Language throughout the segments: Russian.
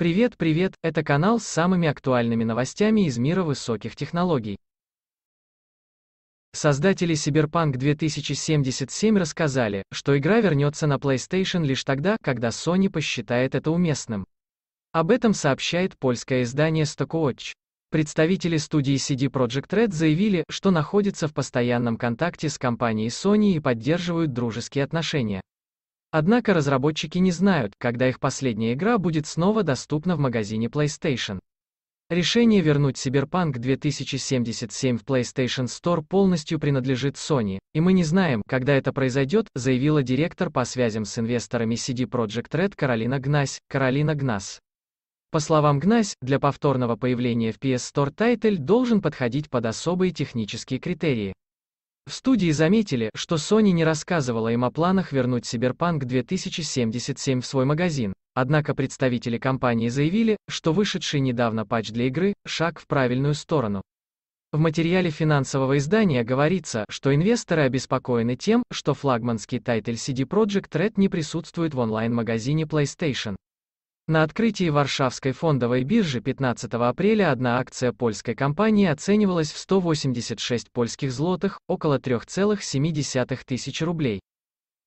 Привет, привет, это канал с самыми актуальными новостями из мира высоких технологий. Создатели Cyberpunk 2077 рассказали, что игра вернется на PlayStation лишь тогда, когда Sony посчитает это уместным. Об этом сообщает польское издание Stockwatch. Представители студии CD Projekt Red заявили, что находятся в постоянном контакте с компанией Sony и поддерживают дружеские отношения. Однако разработчики не знают, когда их последняя игра будет снова доступна в магазине PlayStation. Решение вернуть Cyberpunk 2077 в PlayStation Store полностью принадлежит Sony, и мы не знаем, когда это произойдет, заявила директор по связям с инвесторами CD Projekt Red Каролина Гнась, Каролина Гнас. По словам Гнась, для повторного появления в PS Store тайтель должен подходить под особые технические критерии. В студии заметили, что Sony не рассказывала им о планах вернуть Cyberpunk 2077 в свой магазин, однако представители компании заявили, что вышедший недавно патч для игры – шаг в правильную сторону. В материале финансового издания говорится, что инвесторы обеспокоены тем, что флагманский тайтл CD Projekt Red не присутствует в онлайн-магазине PlayStation. На открытии Варшавской фондовой биржи 15 апреля одна акция польской компании оценивалась в 186 польских злотых, около 3,7 тысяч рублей.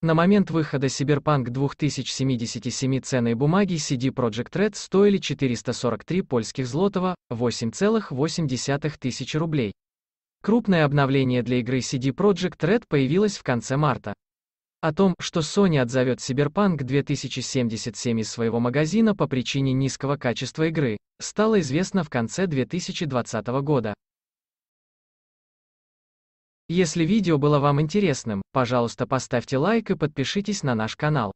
На момент выхода Cyberpunk 2077 ценной бумаги CD Projekt Red стоили 443 польских злотого, 8,8 тысяч рублей. Крупное обновление для игры CD Projekt Red появилось в конце марта. О том, что Sony отзовет Cyberpunk 2077 из своего магазина по причине низкого качества игры, стало известно в конце 2020 года. Если видео было вам интересным, пожалуйста поставьте лайк и подпишитесь на наш канал.